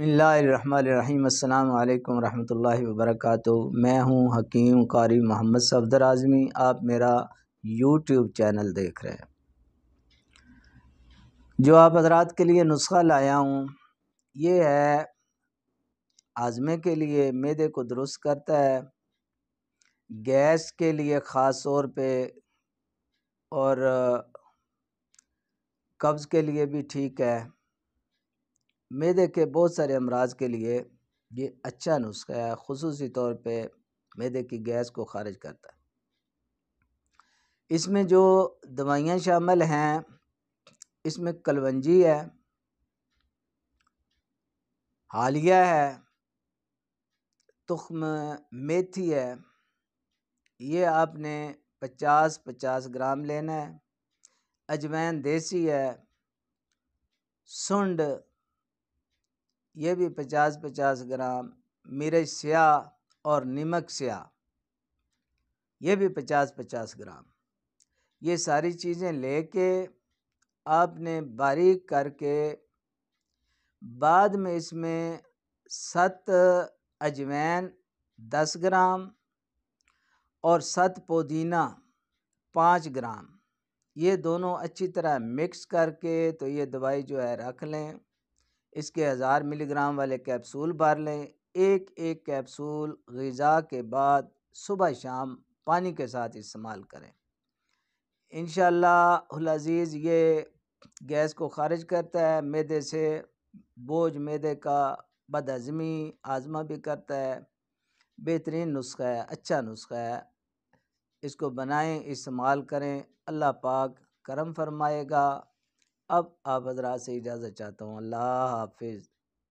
अल्लाम रहमतुल्लाहि वबरकू मैं हूं हकीम कारी मोहम्मद सफदर आज़मी आप मेरा यूट्यूब चैनल देख रहे हैं जो आप हजरात के लिए नुस्खा लाया हूं ये है आज़मे के लिए मैदे को दुरुस्त करता है गैस के लिए ख़ास तौर पे और कब्ज़ के लिए भी ठीक है मैदे के बहुत सारे अमराज के लिए ये अच्छा नुस्खा है खसूसी तौर पे मैदे की गैस को खारिज करता है इसमें जो दवाइयाँ शामिल हैं इसमें कलवंजी है हालिया है तुख्म मेथी है ये आपने पचास पचास ग्राम लेना है अजवैन देसी है सुंड ये भी पचास पचास ग्राम मिर्च स्याह और नमक स्याह ये भी पचास पचास ग्राम ये सारी चीज़ें लेके आपने बारीक करके बाद में इसमें सत अजवैन दस ग्राम और सत पुदीना पाँच ग्राम ये दोनों अच्छी तरह मिक्स करके तो ये दवाई जो है रख लें इसके हज़ार मिलीग्राम वाले कैप्सूल भर लें एक एक कैप्सूल गज़ा के बाद सुबह शाम पानी के साथ इस्तेमाल करें इन शजीज़ ये गैस को खारिज करता है मैदे से बोझ मैदे का बदहज़मी आज़मा भी करता है बेहतरीन नुस्खा है अच्छा नुस्खा है इसको बनाएं इस्तेमाल करें अल्लाह पाक करम फरमाएगा अब आप हजरात से इजाज़त चाहता हूँ अल्लाह हाफिज़